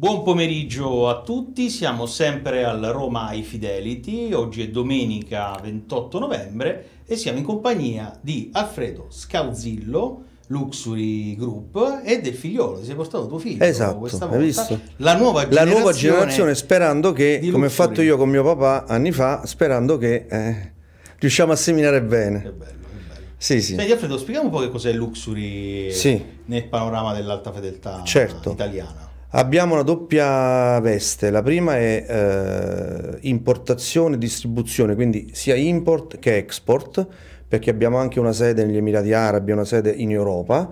Buon pomeriggio a tutti, siamo sempre al Roma I Fidelity, oggi è domenica 28 novembre e siamo in compagnia di Alfredo Scauzillo, Luxury Group e del figliolo, ti sei portato tuo figlio esatto, questa volta, hai visto? La nuova, la nuova generazione, sperando che, come ho fatto io con mio papà anni fa, sperando che eh, riusciamo a seminare bene. Che bello. Sì, sì. Senti Alfredo, spieghiamo un po' che cos'è Luxury sì. nel panorama dell'alta fedeltà certo. italiana. Abbiamo una doppia veste, la prima è eh, importazione e distribuzione, quindi sia import che export, perché abbiamo anche una sede negli Emirati Arabi, una sede in Europa,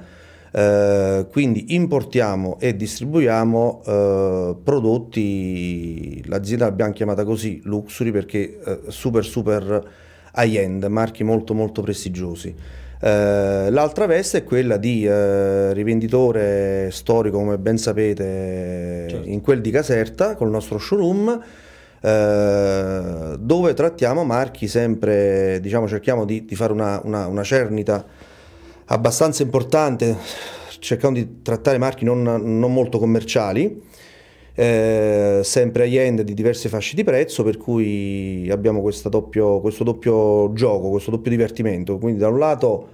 eh, quindi importiamo e distribuiamo eh, prodotti, l'azienda l'abbiamo chiamata così, luxury, perché eh, super super high-end, marchi molto molto prestigiosi. Eh, l'altra veste è quella di eh, rivenditore storico, come ben sapete, certo. in quel di Caserta, col nostro showroom, eh, dove trattiamo marchi sempre, diciamo, cerchiamo di, di fare una, una, una, cernita abbastanza importante, cercando di trattare marchi non, non molto commerciali eh, sempre high end di diverse fasce di prezzo, per cui abbiamo doppio, questo doppio gioco, questo doppio divertimento. Quindi da un lato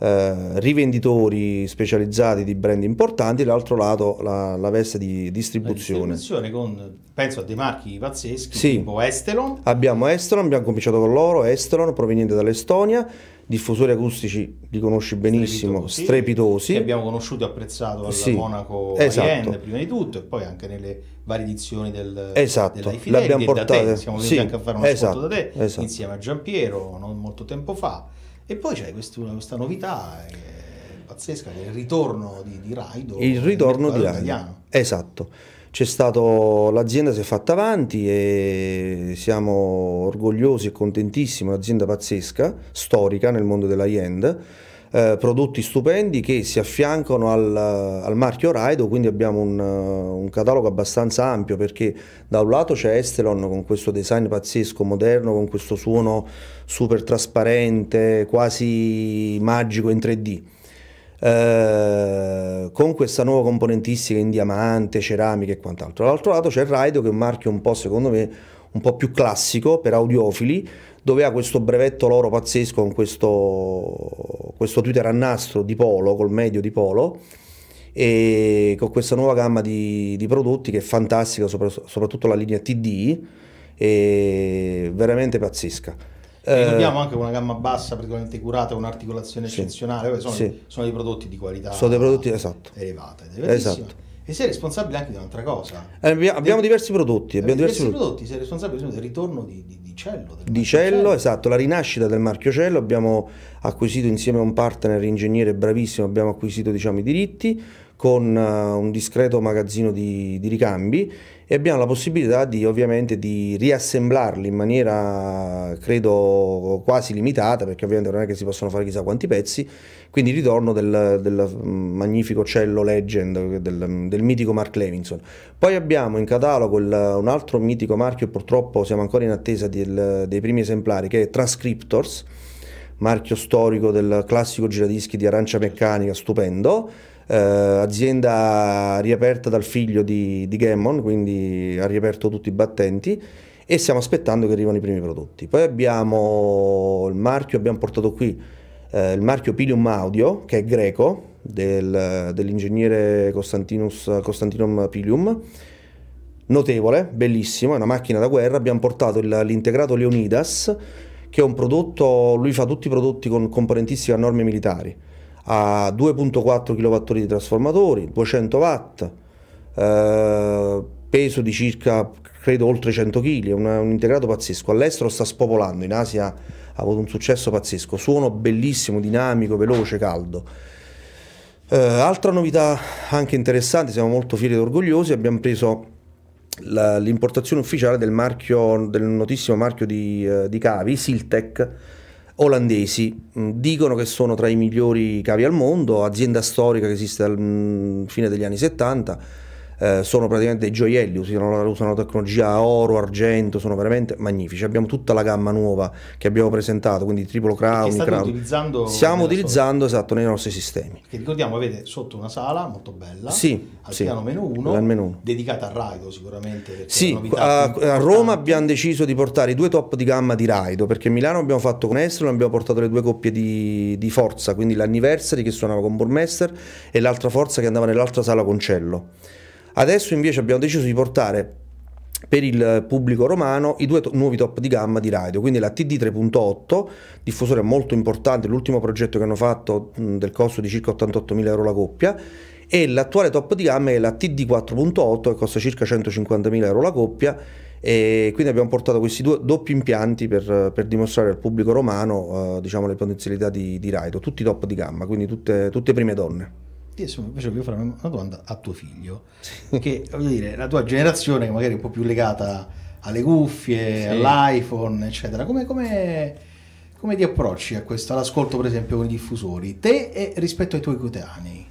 eh, rivenditori specializzati di brand importanti, l'altro lato la, la veste di distribuzione. distribuzione con, penso a dei marchi pazzeschi, sì. tipo Estelon. Abbiamo Estelon, abbiamo cominciato con loro, Estelon proveniente dall'Estonia, diffusori acustici li conosci benissimo, strepitosi, strepitosi. che abbiamo conosciuto e apprezzato al sì, Monaco esatto. End, prima di tutto e poi anche nelle varie edizioni del Esatto, Fidelli, l'abbiamo portata, siamo venuti sì, anche a fare un esatto, da te esatto. insieme a Giampiero non molto tempo fa e poi c'è questa novità eh, pazzesca, che è il ritorno di, di Raido. Il ritorno di Raido. Italiano. Esatto. C'è stato, l'azienda si è fatta avanti e siamo orgogliosi e contentissimi, un'azienda pazzesca, storica nel mondo della Yend eh, prodotti stupendi che si affiancano al, al marchio Raido, quindi abbiamo un, eh, un, catalogo abbastanza ampio perché da un lato c'è Estelon con questo design pazzesco, moderno, con questo suono super trasparente, quasi magico in 3D. Eh, con questa nuova componentistica in diamante, ceramica e quant'altro. Dall'altro lato c'è Raido che è un marchio un po' secondo me un po' più classico per audiofili, dove ha questo brevetto loro pazzesco con questo, questo Twitter a nastro di Polo, col medio di Polo, e con questa nuova gamma di, di prodotti che è fantastica, sopra, soprattutto la linea TD, è veramente pazzesca. E eh, ricordiamo anche una gamma bassa, praticamente curata, un'articolazione sì. eccezionale. Sono, sì. sono, dei prodotti di qualità sono dei prodotti, esatto. elevata. Esatto e sei responsabile anche di un'altra cosa. Eh, abbiamo, De, eh, diversi prodotti. Abbiamo eh, diversi, diversi prodotti. sei responsabile del ritorno di, di, di Cello. Di cello, cello, esatto, la rinascita del marchio Cello. Abbiamo acquisito insieme a un partner ingegnere bravissimo, abbiamo acquisito diciamo, i diritti con uh, un discreto magazzino di, di ricambi e abbiamo la possibilità di ovviamente di riassemblarli in maniera credo quasi limitata perché ovviamente non è che si possono fare chissà quanti pezzi quindi ritorno del, del mm, magnifico cello legend del, del, mitico Mark Levinson poi abbiamo in catalogo il, un altro mitico marchio purtroppo siamo ancora in attesa del, dei primi esemplari che è Transcriptors marchio storico del classico giradischi di arancia meccanica, stupendo. Eh, azienda riaperta dal figlio di, di Gammon, quindi ha riaperto tutti i battenti e stiamo aspettando che arrivino i primi prodotti. Poi abbiamo il marchio, abbiamo portato qui eh, il marchio Pilium Audio, che è greco, del, dell'ingegnere Costantinum Pilium, notevole, bellissimo, è una macchina da guerra, abbiamo portato il, l'integrato Leonidas, che è un prodotto, lui fa tutti i prodotti con componentistica a norme militari, ha 2.4 kWh di trasformatori, 200 watt, eh, peso di circa, credo, oltre 100 kg, un, un integrato pazzesco. All'estero sta spopolando, in Asia ha avuto un successo pazzesco, suono bellissimo, dinamico, veloce, caldo. Eh, altra novità anche interessante, siamo molto fieri ed orgogliosi, abbiamo preso la, l'importazione ufficiale del, marchio, del notissimo marchio di, eh, di cavi, Siltec, olandesi. Mm, dicono che sono tra i migliori cavi al mondo, azienda storica che esiste dal mm, fine degli anni 70 eh, sono praticamente gioielli, usano, usano tecnologia oro, argento, sono veramente magnifici. Abbiamo tutta la gamma nuova che abbiamo presentato, quindi triplo crown, crown. Utilizzando stiamo utilizzando sua... esatto nei nostri sistemi. Che ricordiamo avete sotto una sala molto bella, sì, al sì, piano meno 1, dedicata a Raido sicuramente. Sì, a, a, Roma abbiamo deciso di portare i due top di gamma di Raido, perché a Milano abbiamo fatto con Estron, abbiamo portato le due coppie di, di Forza, quindi l'Anniversary che suonava con Burmester e l'altra Forza che andava nell'altra sala con Cello. Adesso invece abbiamo deciso di portare per il pubblico romano i due to nuovi top di gamma di radio, quindi la TD 3.8, diffusore molto importante, l'ultimo progetto che hanno fatto mh, del costo di circa 88.000 euro la coppia, e l'attuale top di gamma è la TD 4.8 che costa circa 150.000 euro la coppia e quindi abbiamo portato questi due doppi impianti per, per dimostrare al pubblico romano eh, diciamo, le potenzialità di, di Raido, tutti top di gamma, quindi tutte, tutte prime donne ti invece voglio fare una domanda a tuo figlio, sì. che voglio dire, la tua generazione che magari è un po' più legata alle cuffie, sì. all'iPhone, eccetera, come, come, come ti approcci a questo, all'ascolto per esempio con i diffusori, te e rispetto ai tuoi coetanei?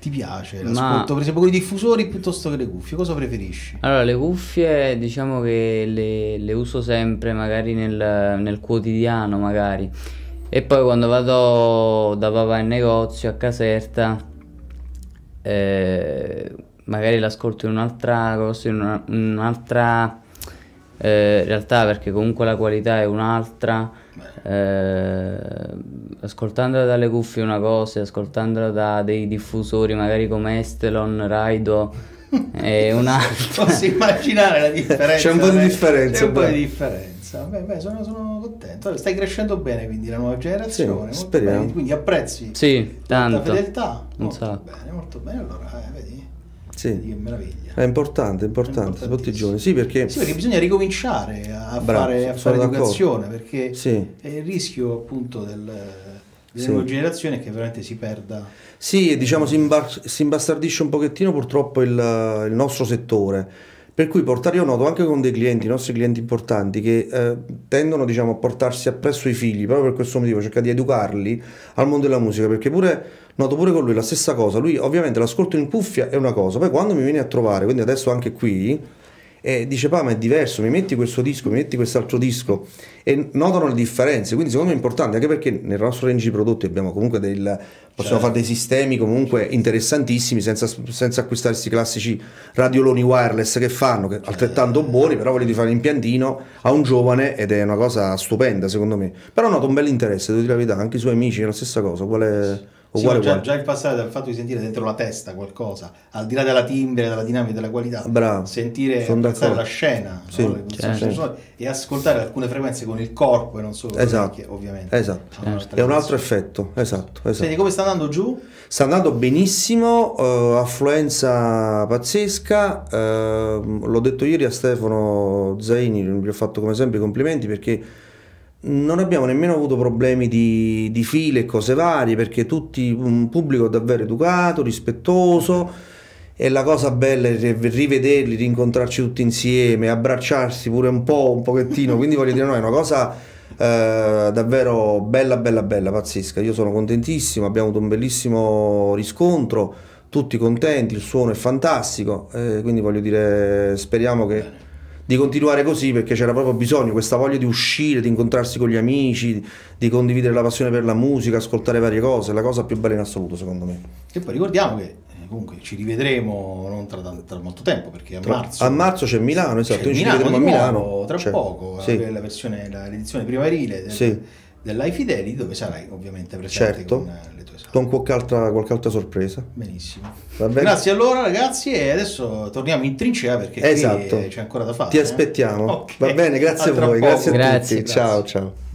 Ti piace l'ascolto Ma... per esempio con i diffusori piuttosto che le cuffie? Cosa preferisci? Allora, le cuffie diciamo che le, le uso sempre magari nel, nel quotidiano, magari e poi quando vado da papà in negozio a Caserta, eh, magari l'ascolto in un'altra cosa, in un'altra eh, realtà, perché comunque la qualità è un'altra. Eh, ascoltandola dalle cuffie una cosa, ascoltandola da dei diffusori magari come Estelon, Raido è un'altra. Posso immaginare la differenza. C'è un po' di differenza. C'è un po' di differenza. Ammazza, beh, beh sono, sono, contento. Stai crescendo bene quindi la nuova generazione. Sì, bene, quindi apprezzi sì, tanto. fedeltà. Molto so. bene, molto bene. Allora, eh, vedi? Sì. che meraviglia. È importante, importante, soprattutto i giovani. Sì perché... sì, perché bisogna ricominciare a Bravo, fare, a fare educazione, perché sì. è il rischio appunto del della sì. nuova generazione che veramente si perda. Sì, diciamo si, imba- si imbastardisce un pochettino purtroppo il, il nostro settore per cui portare io noto anche con dei clienti, i nostri clienti importanti, che eh, tendono diciamo, a portarsi appresso i figli, proprio per questo motivo, cerca di educarli al mondo della musica, perché pure noto pure con lui la stessa cosa, lui ovviamente l'ascolto in cuffia è una cosa, poi quando mi viene a trovare, quindi adesso anche qui, e dice pa ma è diverso, mi metti questo disco, mi metti quest'altro disco e notano le differenze, quindi secondo me è importante anche perché nel nostro range di prodotti abbiamo comunque del, possiamo certo. fare dei sistemi comunque interessantissimi senza, senza acquistare questi classici radioloni wireless che fanno, che altrettanto buoni, però voglio fare l'impiantino a un giovane ed è una cosa stupenda secondo me, però noto un bel interesse, devo dire la verità, anche i suoi amici è la stessa cosa, qual è uguale, sì, già, già, il passare dal fatto di sentire dentro la testa qualcosa, al di là della timbre, della dinamica, della qualità, Bravo, sentire la scena sì, no? certo. e ascoltare alcune frequenze con il corpo e non solo esatto. con le ovviamente. Esatto, certo. è un altro effetto, esatto, esatto. Senti, come sta andando giù? Sta andando benissimo, uh, affluenza pazzesca, uh, l'ho detto ieri a Stefano Zaini, gli ho fatto come sempre i complimenti perché non abbiamo nemmeno avuto problemi di, di file e cose varie perché tutti un pubblico davvero educato, rispettoso e la cosa bella è rivederli, rincontrarci tutti insieme, abbracciarsi pure un po', un pochettino, quindi voglio dire no, è una cosa eh, davvero bella, bella, bella, pazzesca, io sono contentissimo, abbiamo avuto un bellissimo riscontro, tutti contenti, il suono è fantastico, eh, quindi voglio dire speriamo che di continuare così perché c'era proprio bisogno, questa voglia di uscire, di incontrarsi con gli amici, di condividere la passione per la musica, ascoltare varie cose, la cosa più bella in assoluto secondo me. E poi ricordiamo che eh, comunque ci rivedremo non tra, tra molto tempo perché a tra, marzo a marzo c'è Milano esatto c'è Milano, ci rivedremo a Milano tra c'è. poco sì. la versione l'edizione primaverile sì Fideli, dove sarai ovviamente presente certo. con eh, le tue sale. Con qualche altra, qualche altra sorpresa. Benissimo. Grazie allora ragazzi e adesso torniamo in trincea perché esatto. c'è ancora da fare. Ti eh? aspettiamo. Eh? Okay. Va bene, grazie a, a voi, grazie a grazie, tutti. Grazie. Ciao ciao.